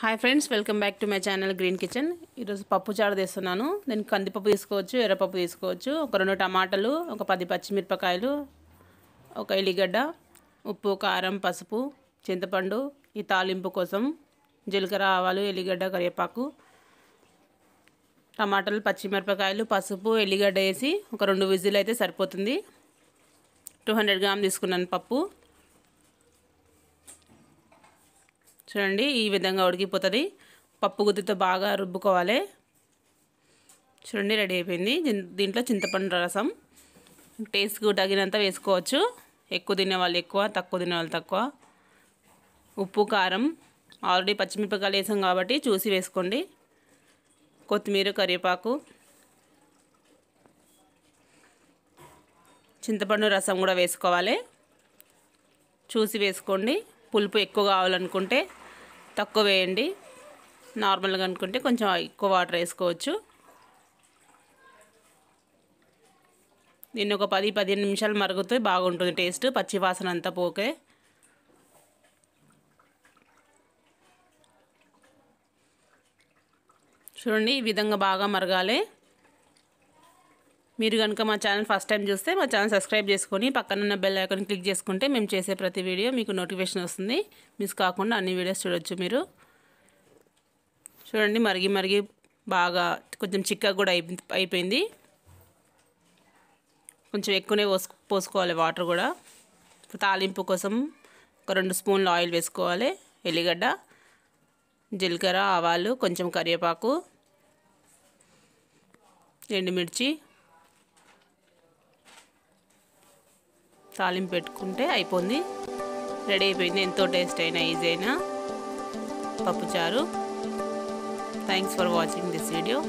hi friends welcome back to my channel green kitchen ఈరోజు పప్పు చారు తీస్తున్నాను నేను కందిపప్పు తీసుకోవచ్చు ఎర్రపప్పు తీసుకోవచ్చు ఒక రెండు టమాటాలు ఒక పది పచ్చిమిరపకాయలు ఒక ఎల్లిగడ్డ ఉప్పు కారం పసుపు చింతపండు ఈ తాలింపు కోసం జీలకర్ర ఆవాలు ఎల్లిగడ్డ కరివేపాకు టమాటాలు పచ్చిమిరపకాయలు పసుపు ఎల్లిగడ్డ వేసి ఒక రెండు విజిల్ అయితే సరిపోతుంది టూ హండ్రెడ్ గ్రామ్ తీసుకున్నాను పప్పు చూడండి ఈ విధంగా ఉడికిపోతుంది పప్పు గుత్తితో బాగా రుబ్బుకోవాలి చూడండి రెడీ అయిపోయింది దీంట్లో చింతపండు రసం టేస్ట్కి తగినంత వేసుకోవచ్చు ఎక్కువ తినేవాళ్ళు ఎక్కువ తక్కువ తినేవాళ్ళు తక్కువ ఉప్పు కారం ఆల్రెడీ పచ్చిమిరపకాయలు వేసాం కాబట్టి చూసి వేసుకోండి కొత్తిమీర కరివేపాకు చింతపండు రసం కూడా వేసుకోవాలి చూసి వేసుకోండి పులుపు ఎక్కువ కావాలనుకుంటే తక్కువ వేయండి నార్మల్గా అనుకుంటే కొంచెం ఎక్కువ వాటర్ వేసుకోవచ్చు దీన్ని ఒక పది పదిహేను నిమిషాలు మరుగుతే బాగుంటుంది టేస్ట్ పచ్చి వాసన అంతా పోకే చూడండి ఈ విధంగా బాగా మరగాలి మీరు కనుక మా ఛానల్ ఫస్ట్ టైం చూస్తే మా ఛానల్ సబ్స్క్రైబ్ చేసుకొని పక్కనున్న బెల్ ఐకాన్ క్లిక్ చేసుకుంటే మేము చేసే ప్రతి వీడియో మీకు నోటిఫికేషన్ వస్తుంది మిస్ కాకుండా అన్ని వీడియోస్ చూడొచ్చు మీరు చూడండి మరిగి మరిగి బాగా కొంచెం చిక్కగా కూడా అయిపోయింది కొంచెం ఎక్కువనే పోసు పోసుకోవాలి వాటర్ కూడా తాలింపు కోసం ఒక రెండు స్పూన్లు ఆయిల్ వేసుకోవాలి ఎల్లిగడ్డ జీలకర్ర ఆవాలు కొంచెం కరివేపాకు ఎండుమిర్చి తాలింపు పెట్టుకుంటే అయిపోయింది రెడీ అయిపోయింది ఎంతో టేస్ట్ అయినా ఈజీ అయినా పప్పుచారు thanks for watching this video